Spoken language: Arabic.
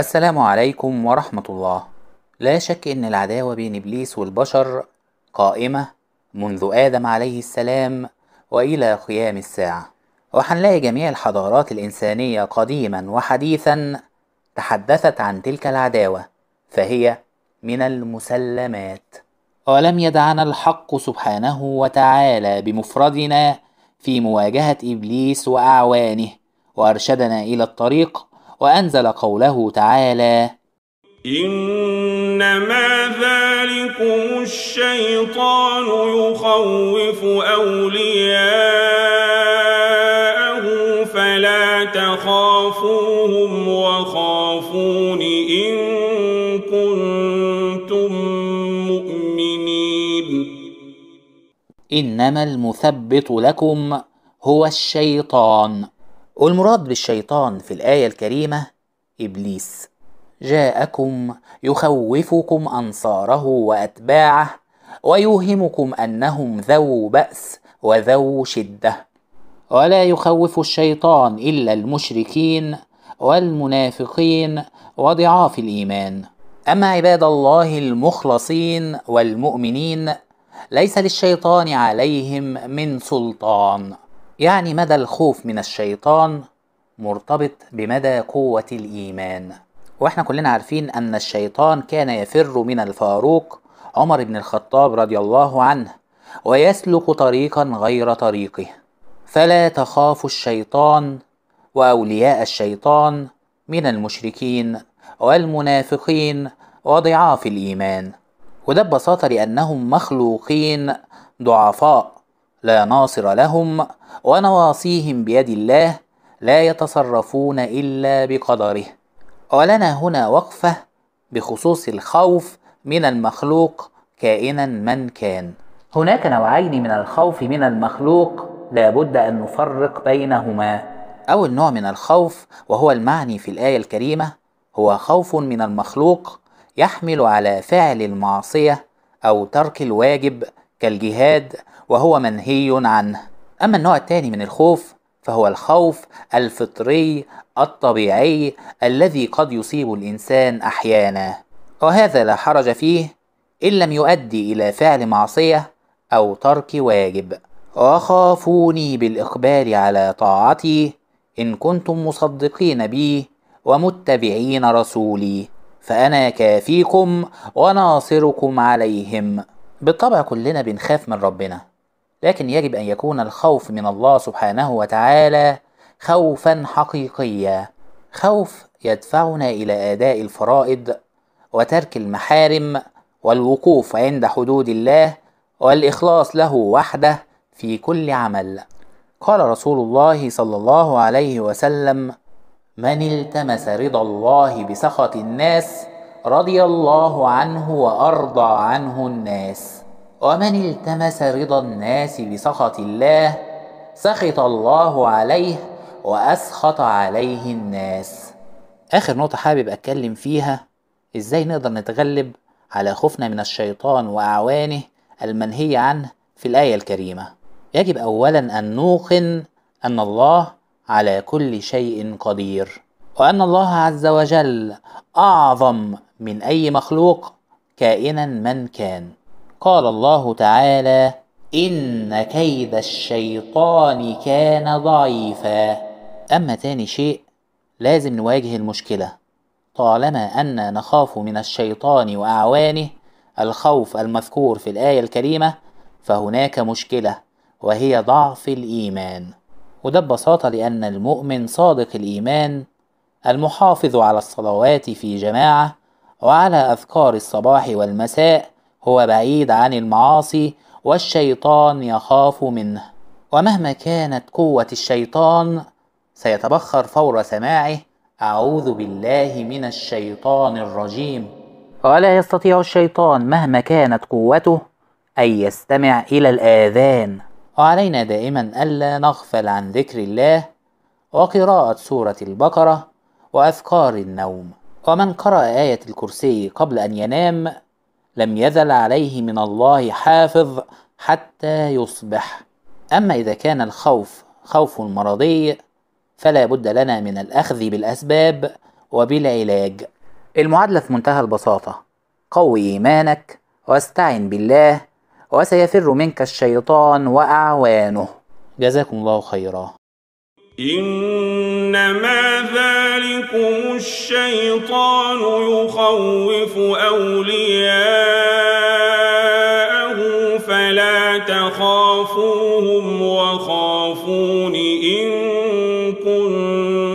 السلام عليكم ورحمة الله لا شك ان العداوة بين ابليس والبشر قائمة منذ آدم عليه السلام وإلى قيام الساعة وحنلاقي جميع الحضارات الإنسانية قديما وحديثا تحدثت عن تلك العداوة فهي من المسلمات ولم يدعنا الحق سبحانه وتعالى بمفردنا في مواجهة إبليس وأعوانه وأرشدنا إلى الطريق وأنزل قوله تعالى إنما ذلكم الشيطان يخوف أولياءه فلا تخافوهم وخافون إن كنتم مؤمنين إنما المثبت لكم هو الشيطان والمراد بالشيطان في الآية الكريمة إبليس جاءكم يخوفكم أنصاره وأتباعه ويوهمكم أنهم ذو بأس وذو شدة ولا يخوف الشيطان إلا المشركين والمنافقين وضعاف الإيمان أما عباد الله المخلصين والمؤمنين ليس للشيطان عليهم من سلطان يعني مدى الخوف من الشيطان مرتبط بمدى قوة الإيمان واحنا كلنا عارفين أن الشيطان كان يفر من الفاروق عمر بن الخطاب رضي الله عنه ويسلك طريقا غير طريقه فلا تخافوا الشيطان وأولياء الشيطان من المشركين والمنافقين وضعاف الإيمان وده ببساطة لأنهم مخلوقين ضعفاء لا ناصر لهم ونواصيهم بيد الله لا يتصرفون إلا بقدره ولنا هنا وقفة بخصوص الخوف من المخلوق كائنا من كان هناك نوعين من الخوف من المخلوق لابد أن نفرق بينهما أول نوع من الخوف وهو المعني في الآية الكريمة هو خوف من المخلوق يحمل على فعل المعصية أو ترك الواجب كالجهاد وهو منهي عنه أما النوع الثاني من الخوف فهو الخوف الفطري الطبيعي الذي قد يصيب الإنسان أحيانا وهذا لا حرج فيه إن لم يؤدي إلى فعل معصية أو ترك واجب وخافوني بالإقبال على طاعتي إن كنتم مصدقين بي ومتبعين رسولي فأنا كافيكم وناصركم عليهم بالطبع كلنا بنخاف من ربنا لكن يجب أن يكون الخوف من الله سبحانه وتعالى خوفا حقيقيا خوف يدفعنا إلى أداء الفرائض وترك المحارم والوقوف عند حدود الله والإخلاص له وحده في كل عمل قال رسول الله صلى الله عليه وسلم من التمس رضا الله بسخط الناس رضي الله عنه وارضى عنه الناس ومن التمس رضا الناس بسخط الله سخط الله عليه وأسخط عليه الناس آخر نقطة حابب أتكلم فيها إزاي نقدر نتغلب على خوفنا من الشيطان وأعوانه المنهي عنه في الآية الكريمة يجب أولا أن نوقن أن الله على كل شيء قدير وأن الله عز وجل أعظم من أي مخلوق كائنا من كان قال الله تعالى إن كيد الشيطان كان ضعيفا أما تاني شيء لازم نواجه المشكلة طالما أن نخاف من الشيطان وأعوانه الخوف المذكور في الآية الكريمة فهناك مشكلة وهي ضعف الإيمان وده ببساطة لأن المؤمن صادق الإيمان المحافظ على الصلوات في جماعة وعلى أذكار الصباح والمساء هو بعيد عن المعاصي والشيطان يخاف منه ومهما كانت قوه الشيطان سيتبخر فور سماعه اعوذ بالله من الشيطان الرجيم ولا يستطيع الشيطان مهما كانت قوته ان يستمع الى الاذان وعلينا دائما الا نغفل عن ذكر الله وقراءه سوره البقره واذكار النوم ومن قرأ آية الكرسي قبل أن ينام لم يزل عليه من الله حافظ حتى يصبح أما إذا كان الخوف خوف مرضي فلا بد لنا من الأخذ بالأسباب وبالعلاج المعادلة في منتهى البساطة قوي إيمانك واستعن بالله وسيفر منك الشيطان وأعوانه جزاكم الله خيرا إنما يَنسَاكُمُ الشَّيْطَانُ يُخَوِّفُ أَوْلِيَاءَهُ فَلَا تَخَافُوهُمْ وَخَافُونِ إِن كُنتُم